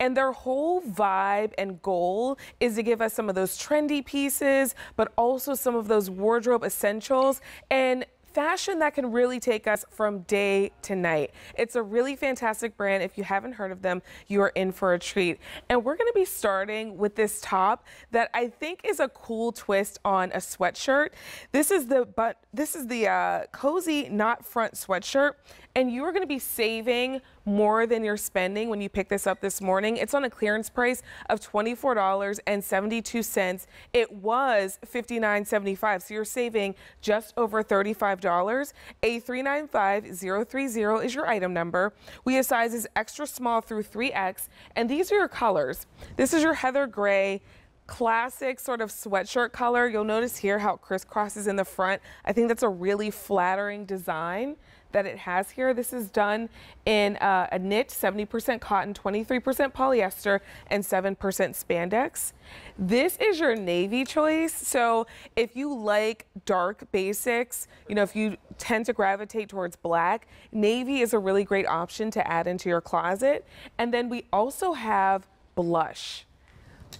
And their whole vibe and goal is to give us some of those trendy pieces, but also some of those wardrobe essentials and fashion that can really take us from day to night. It's a really fantastic brand. If you haven't heard of them, you are in for a treat. And we're gonna be starting with this top that I think is a cool twist on a sweatshirt. This is the but this is the uh, cozy not front sweatshirt, and you are gonna be saving more than you're spending when you pick this up this morning. It's on a clearance price of $24.72. It was $59.75, so you're saving just over $35. A395030 is your item number. We have sizes extra small through 3X, and these are your colors. This is your heather gray, classic sort of sweatshirt color. You'll notice here how it crisscrosses in the front. I think that's a really flattering design that it has here. This is done in uh, a knit, 70% cotton, 23% polyester, and 7% spandex. This is your navy choice. So if you like dark basics, you know, if you tend to gravitate towards black, navy is a really great option to add into your closet. And then we also have blush.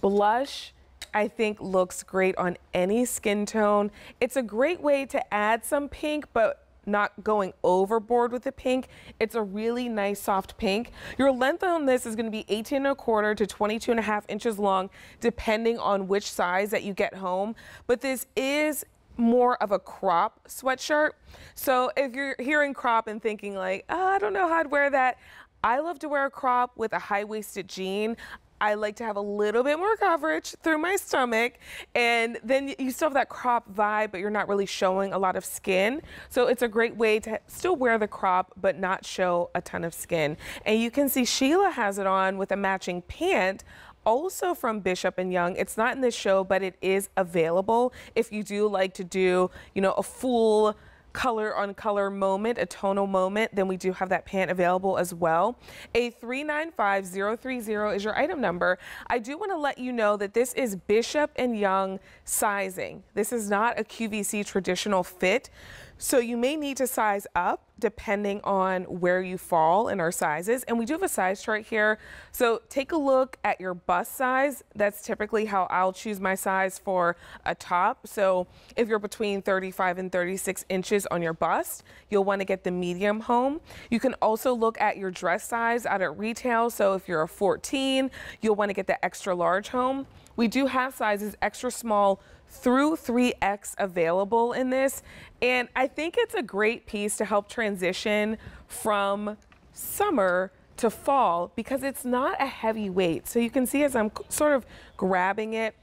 Blush I think looks great on any skin tone. It's a great way to add some pink, but not going overboard with the pink. It's a really nice soft pink. Your length on this is going to be 18 and a quarter to 22 and a half inches long, depending on which size that you get home. But this is more of a crop sweatshirt. So if you're hearing crop and thinking like, oh, I don't know how I'd wear that, I love to wear a crop with a high-waisted jean. I like to have a little bit more coverage through my stomach. And then you still have that crop vibe, but you're not really showing a lot of skin. So it's a great way to still wear the crop, but not show a ton of skin. And you can see Sheila has it on with a matching pant also from Bishop and Young. It's not in this show, but it is available if you do like to do, you know, a full color on color moment, a tonal moment, then we do have that pant available as well. A395030 is your item number. I do want to let you know that this is Bishop and Young sizing. This is not a QVC traditional fit. So you may need to size up depending on where you fall in our sizes. And we do have a size chart here. So take a look at your bust size. That's typically how I'll choose my size for a top. So if you're between 35 and 36 inches on your bust, you'll want to get the medium home. You can also look at your dress size out at retail. So if you're a 14, you'll want to get the extra large home. We do have sizes extra small through 3X available in this. And I think it's a great piece to help transition from summer to fall because it's not a heavy weight. So you can see as I'm sort of grabbing it,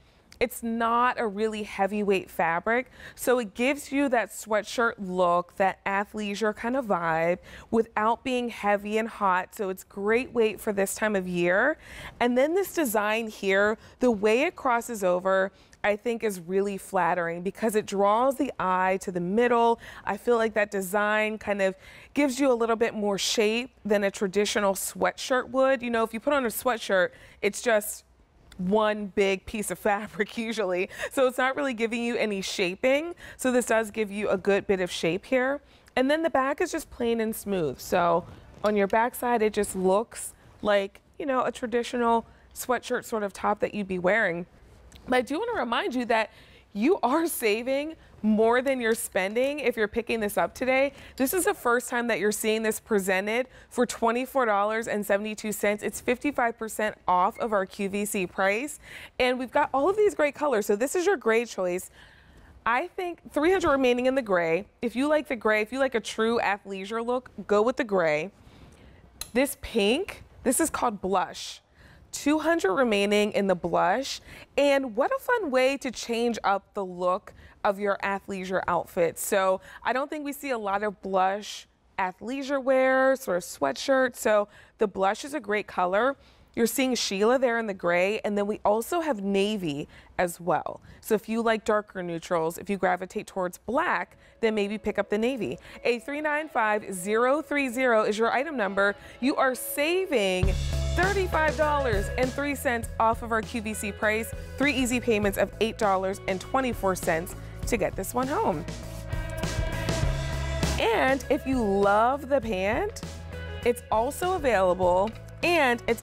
it's not a really heavyweight fabric, so it gives you that sweatshirt look, that athleisure kind of vibe without being heavy and hot. So it's great weight for this time of year. And then this design here, the way it crosses over, I think is really flattering because it draws the eye to the middle. I feel like that design kind of gives you a little bit more shape than a traditional sweatshirt would. You know, if you put on a sweatshirt, it's just one big piece of fabric usually. So it's not really giving you any shaping. So this does give you a good bit of shape here. And then the back is just plain and smooth. So on your backside, it just looks like, you know, a traditional sweatshirt sort of top that you'd be wearing. But I do want to remind you that you are saving more than you're spending if you're picking this up today. This is the first time that you're seeing this presented for $24.72. It's 55% off of our QVC price. And we've got all of these great colors. So this is your gray choice. I think 300 remaining in the gray. If you like the gray, if you like a true athleisure look, go with the gray. This pink, this is called blush. 200 remaining in the blush. And what a fun way to change up the look of your athleisure outfit. So I don't think we see a lot of blush athleisure wear, sort of sweatshirt. So the blush is a great color. You're seeing Sheila there in the gray, and then we also have navy as well. So if you like darker neutrals, if you gravitate towards black, then maybe pick up the navy. A395030 is your item number. You are saving $35.03 off of our QVC price, three easy payments of $8.24 to get this one home. And if you love the pant, it's also available and it's